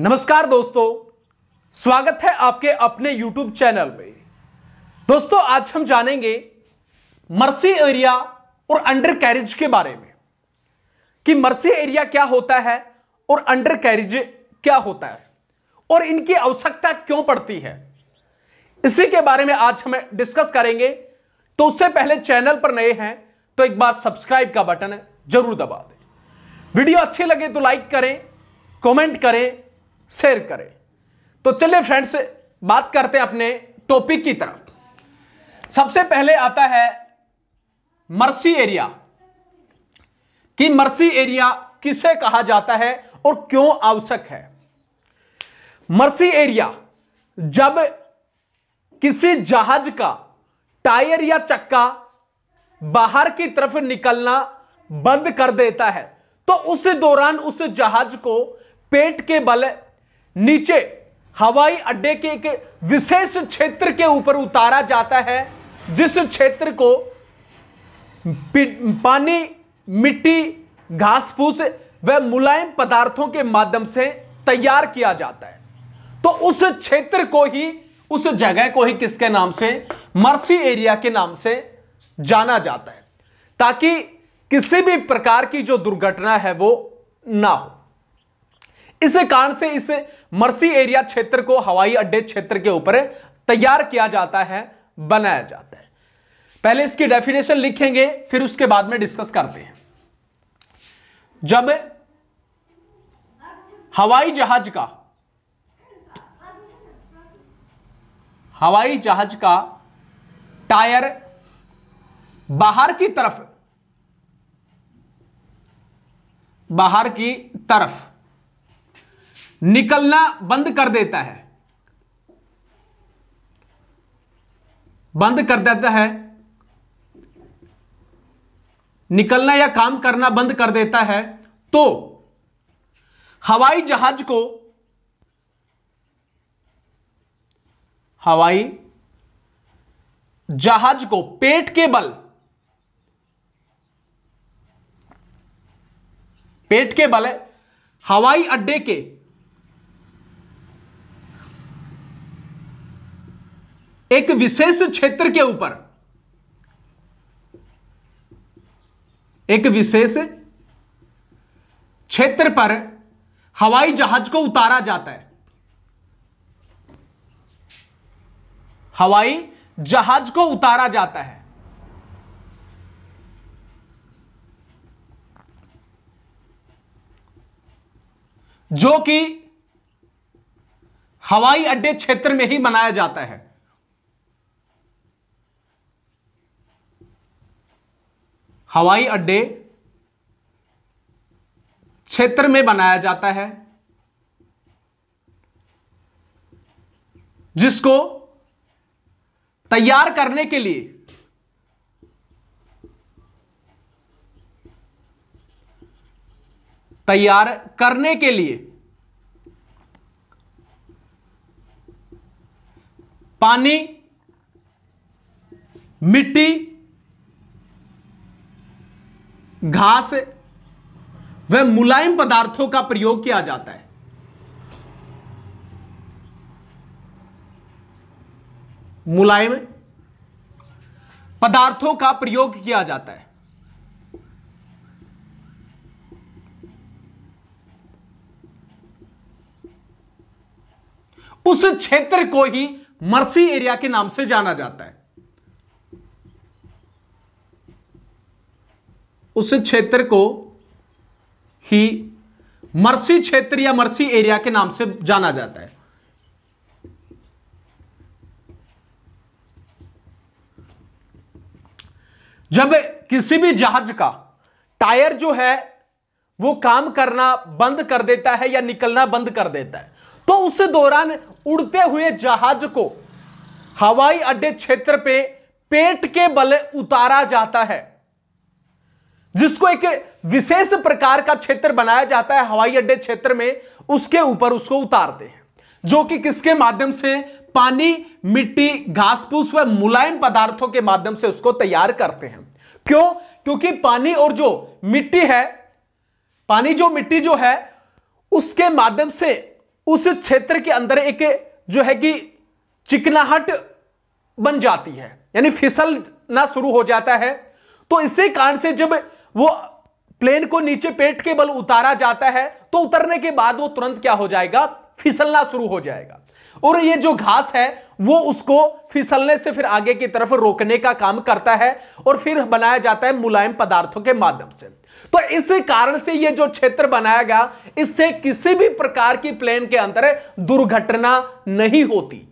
नमस्कार दोस्तों स्वागत है आपके अपने YouTube चैनल में दोस्तों आज हम जानेंगे मर्सी एरिया और अंडर कैरिज के बारे में कि मर्सी एरिया क्या होता है और अंडर कैरिज क्या होता है और इनकी आवश्यकता क्यों पड़ती है इसी के बारे में आज हम डिस्कस करेंगे तो उससे पहले चैनल पर नए हैं तो एक बार सब्सक्राइब का बटन जरूर दबा दें वीडियो अच्छी लगे तो लाइक करें कमेंट करें शेयर करें तो चलिए फ्रेंड्स बात करते हैं अपने टॉपिक की तरफ सबसे पहले आता है मर्सी एरिया कि मर्सी एरिया किसे कहा जाता है और क्यों आवश्यक है मर्सी एरिया जब किसी जहाज का टायर या चक्का बाहर की तरफ निकलना बंद कर देता है तो उस दौरान उस जहाज को पेट के बल नीचे हवाई अड्डे के एक विशेष क्षेत्र के ऊपर उतारा जाता है जिस क्षेत्र को पानी मिट्टी घास फूस व मुलायम पदार्थों के माध्यम से तैयार किया जाता है तो उस क्षेत्र को ही उस जगह को ही किसके नाम से मर्सी एरिया के नाम से जाना जाता है ताकि किसी भी प्रकार की जो दुर्घटना है वो ना हो इस कारण से इस मर्सी एरिया क्षेत्र को हवाई अड्डे क्षेत्र के ऊपर तैयार किया जाता है बनाया जाता है पहले इसकी डेफिनेशन लिखेंगे फिर उसके बाद में डिस्कस करते हैं जब हवाई जहाज का हवाई जहाज का टायर बाहर की तरफ बाहर की तरफ निकलना बंद कर देता है बंद कर देता है निकलना या काम करना बंद कर देता है तो हवाई जहाज को हवाई जहाज को पेट के बल पेट के बल हवाई अड्डे के एक विशेष क्षेत्र के ऊपर एक विशेष क्षेत्र पर हवाई जहाज को उतारा जाता है हवाई जहाज को उतारा जाता है जो कि हवाई अड्डे क्षेत्र में ही मनाया जाता है हवाई अड्डे क्षेत्र में बनाया जाता है जिसको तैयार करने के लिए तैयार करने के लिए पानी मिट्टी घास व मुलायम पदार्थों का प्रयोग किया जाता है मुलायम पदार्थों का प्रयोग किया जाता है उस क्षेत्र को ही मर्सी एरिया के नाम से जाना जाता है उस क्षेत्र को ही मरसी क्षेत्र या मरसी एरिया के नाम से जाना जाता है जब किसी भी जहाज का टायर जो है वो काम करना बंद कर देता है या निकलना बंद कर देता है तो उस दौरान उड़ते हुए जहाज को हवाई अड्डे क्षेत्र पे पेट के बल उतारा जाता है जिसको एक विशेष प्रकार का क्षेत्र बनाया जाता है हवाई अड्डे क्षेत्र में उसके ऊपर उसको उतारते हैं जो कि किसके माध्यम से पानी मिट्टी घास फूस व मुलायम पदार्थों के माध्यम से उसको तैयार करते हैं क्यों क्योंकि पानी और जो मिट्टी है पानी जो मिट्टी जो है उसके माध्यम से उस क्षेत्र के अंदर एक जो है कि चिकनाहट बन जाती है यानी फिसलना शुरू हो जाता है तो इसी कारण से जब वो प्लेन को नीचे पेट के बल उतारा जाता है तो उतरने के बाद वो तुरंत क्या हो जाएगा फिसलना शुरू हो जाएगा और ये जो घास है वो उसको फिसलने से फिर आगे की तरफ रोकने का काम करता है और फिर बनाया जाता है मुलायम पदार्थों के माध्यम से तो इस कारण से ये जो क्षेत्र बनाया गया इससे किसी भी प्रकार की प्लेन के अंदर दुर्घटना नहीं होती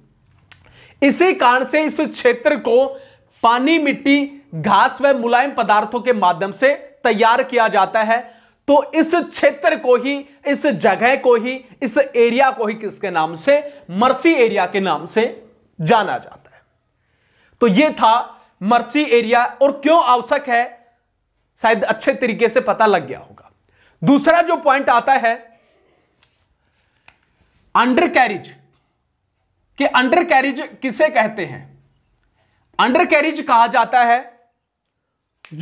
इसी कारण से इस क्षेत्र को पानी मिट्टी घास व मुलायम पदार्थों के माध्यम से तैयार किया जाता है तो इस क्षेत्र को ही इस जगह को ही इस एरिया को ही किसके नाम से मर्सी एरिया के नाम से जाना जाता है तो यह था मर्सी एरिया और क्यों आवश्यक है शायद अच्छे तरीके से पता लग गया होगा दूसरा जो पॉइंट आता है अंडर कैरिज कि अंडर कैरिज किसे कहते हैं अंडर कैरिज कहा जाता है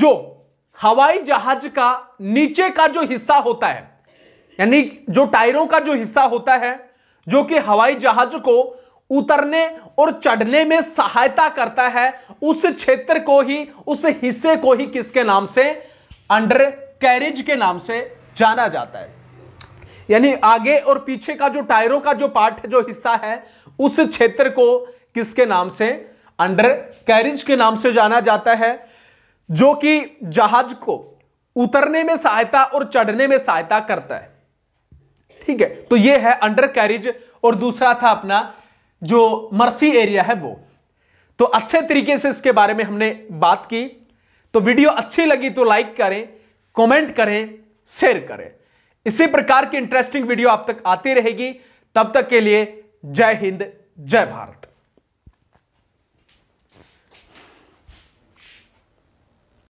जो हवाई जहाज का नीचे का जो हिस्सा होता है यानी जो टायरों का जो हिस्सा होता है जो कि हवाई जहाज को उतरने और चढ़ने में सहायता करता है उस क्षेत्र को ही उस हिस्से को ही किसके नाम से अंडर कैरिज के नाम से जाना जाता है यानी आगे और पीछे का जो टायरों का जो पार्ट जो हिस्सा है उस क्षेत्र को किसके नाम से अंडर कैरिज के नाम से जाना जाता है जो कि जहाज को उतरने में सहायता और चढ़ने में सहायता करता है ठीक है तो ये है अंडर कैरिज और दूसरा था अपना जो मर्सी एरिया है वो तो अच्छे तरीके से इसके बारे में हमने बात की तो वीडियो अच्छी लगी तो लाइक करें कमेंट करें शेयर करें इसी प्रकार की इंटरेस्टिंग वीडियो आप तक आती रहेगी तब तक के लिए जय हिंद जय भारत